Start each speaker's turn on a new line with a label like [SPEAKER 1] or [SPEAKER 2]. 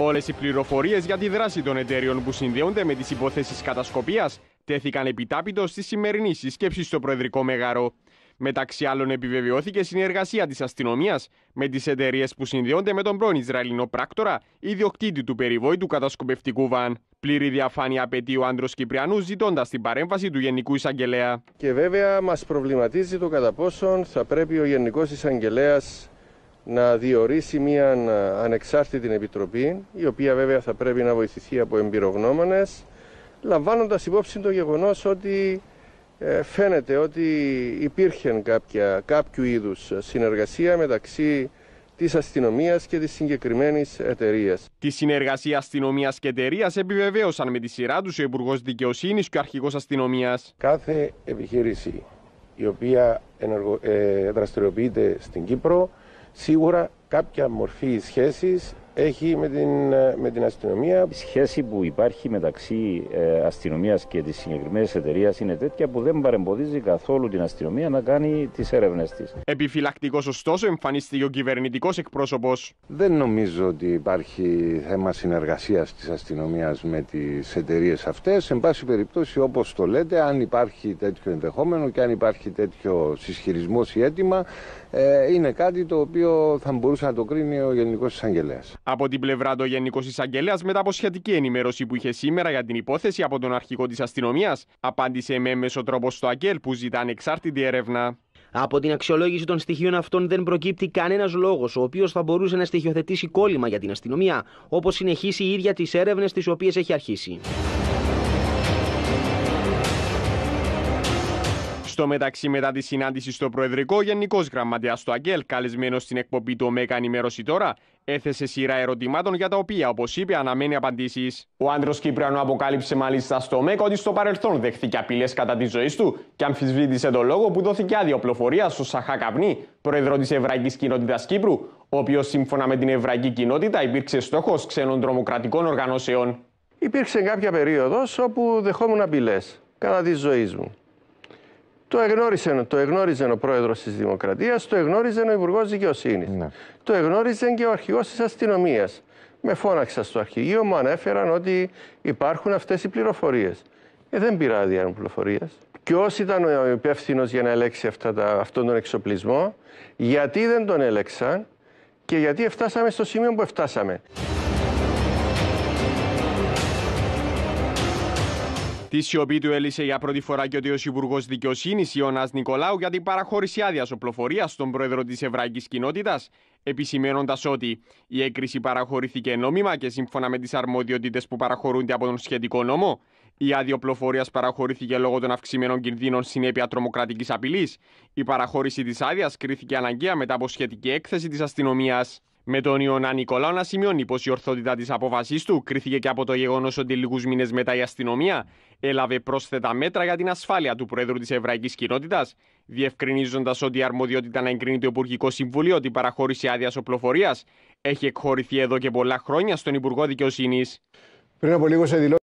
[SPEAKER 1] Όλες οι πληροφορίες για τη δράση των εταίρειων που συνδέονται με τις υπόθεσεις κατασκοπίας τέθηκαν επιτάπητος στη σημερινή συσκέψη στο Προεδρικό Μεγαρό. Μεταξύ άλλων, επιβεβαιώθηκε συνεργασία της αστυνομίας με τις εταιρείες που συνδέονται με τον πρώην Ισραηλινό πράκτορα, ιδιοκτήτη του περιβόητου κατασκοπευτικού βαν. Πλήρη διαφάνεια απαιτεί ο άντρος Κυπριανούς, ζητώντας την παρέμβαση του Γενικού Εισαγγελέα.
[SPEAKER 2] Και βέβαια, μας προβληματίζει το κατά πόσον θα πρέπει ο Γενικός Εισαγγελέας να διορίσει μια ανεξάρτητη επιτροπή, η οποία βέβαια θα πρέπει να βοηθηθεί από εμπειρογνώμονες, λαμβάνοντας υπόψη το γεγονός ότι ε, φαίνεται ότι υπήρχε κάποια, κάποιο είδους συνεργασία μεταξύ της αστυνομίας και της συγκεκριμένης εταιρείας.
[SPEAKER 1] Τη συνεργασία αστυνομίας και εταιρείας επιβεβαίωσαν με τη σειρά τους ο Υπουργός Δικαιοσύνης και ο Αρχηγός Αστυνομίας.
[SPEAKER 2] Κάθε επιχείρηση η οποία ενεργο... Ε, δραστηριοποιείται στην Κύπρο σίγουρα κάποια μορφή σχέσης έχει με την, ε, με την αστυνομία. Η σχέση που υπάρχει μεταξύ ε, αστυνομίας και της συγκεκριμένης εταιρείας είναι τέτοια που δεν παρεμποδίζει καθόλου την αστυνομία να κάνει τις έρευνες της.
[SPEAKER 1] Επιφυλακτικός, ωστόσο, εμφανίστηκε ο κυβερνητικός εκπρόσωπος. Δεν νομίζω ότι υπάρχει
[SPEAKER 2] θέμα συνεργασίας της αστυνομίας με τις εταιρείες αυτές. Εν πάση περιπτώσει, όπως το λέτε, αν υπάρχει τέτοιο ενδεχόμενο και αν υπάρχει τέτοιο συσχηρισμό ή αίτημα, ε, είναι κάτι το οποίο θα μπορούσε να το κρίνει ο Γενικός Εισαγγελέας.
[SPEAKER 1] Από την πλευρά του Γενικός Εισαγγελέας, μετά από σχετική ενημέρωση που είχε σήμερα για την υπόθεση από τον αρχηγό της αστυνομίας, απάντησε με έμεσο τρόπο στο ΑΚΕΛ που ζητά ανεξάρτητη έρευνα. Από την αξιολόγηση των στοιχείων αυτών δεν προκύπτει κανένας λόγος ο οποίος θα μπορούσε να στοιχειοθετήσει κόλλημα για την αστυνομία, όπως συνεχίσει η ίδια τις έρευνες τις οποίες έχει αρχίσει. Στο μεταξύ, μετά τη συνάντηση στο Προεδρικό, Γενικός Γραμματέας του Αγγέλ, καλεσμένος στην εκπομπή του ΟΜΕΚΑ ενημέρωση τώρα, έθεσε σειρά ερωτημάτων για τα οποία, όπως είπε, αναμένει απαντήσεις. Ο άντρος Κυπριανού αποκάλυψε μάλιστα στο ΟΜΕΚΑ ότι στο παρελθόν δέχθηκε απειλές κατά της ζωής του και αμφισβήτησε τον λόγο που δόθηκε άδεια πλοφορία στο Σαχά Καπνί, πρόεδρο της Εβραϊκής Κοινότητας Κύπρου, ο οποίος σύμφωνα με την Εβραϊκή Κοινότητα υπήρξε στόχος ξένων τρομοκρατικών οργανώσεων. Υπήρξε κάποια περίοδος όπου δεχόμουν απειλές
[SPEAKER 2] κατά της ζωής μου. Το εγνώριζε, το εγνώριζε ο πρόεδρος της Δημοκρατίας, το εγνώριζε ο υπουργός δικαιοσύνης. Ναι. Το εγνώριζε και ο αρχηγός της αστυνομίας. Με φώναξα στο αρχηγείο, μου ανέφεραν ότι υπάρχουν αυτές οι πληροφορίες. Ε, δεν πειράζει αν πληροφορίε. Ποιο ήταν ο υπεύθυνος για να ελέξει αυτά τα, αυτόν τον εξοπλισμό, γιατί δεν τον έλεξαν και γιατί φτάσαμε στο σημείο που φτάσαμε.
[SPEAKER 1] Τη σιωπή του έλυσε για πρώτη φορά και ο τέος Υπουργός Δικαιοσύνης Ιωνάς Νικολάου για την παραχώρηση άδεια οπλοφορίας στον πρόεδρο της Εβραϊκής Κοινότητας, επισημένοντας ότι η έκρηση παραχωρήθηκε νόμιμα και σύμφωνα με τις αρμοδιότητες που παραχωρούνται από τον σχετικό νόμο. Η άδεια οπλοφορίας παραχωρήθηκε λόγω των αυξημένων κινδύνων συνέπεια τρομοκρατικής απειλής. Η παραχώρηση της άδειας κρίθηκε αναγκαία μετά από σχετική έκθεση της αστυνομίας. Με τον Ιωνά Νικολάου να σημειώνει πως η ορθότητα της απόφαση του κρίθηκε και από το γεγονός ότι λίγους μήνες μετά η αστυνομία έλαβε πρόσθετα μέτρα για την ασφάλεια του Προέδρου της Εβραϊκής Κοινότητας, διευκρινίζοντας ότι η αρμοδιότητα να εγκρίνει το Υπουργικό Συμβούλιο ότι παραχώρηση άδειας οπλοφορίας έχει εκχωρηθεί εδώ και πολλά χρόνια στον Υπουργό Δικαιοσύνης.
[SPEAKER 2] Πριν από λίγο σε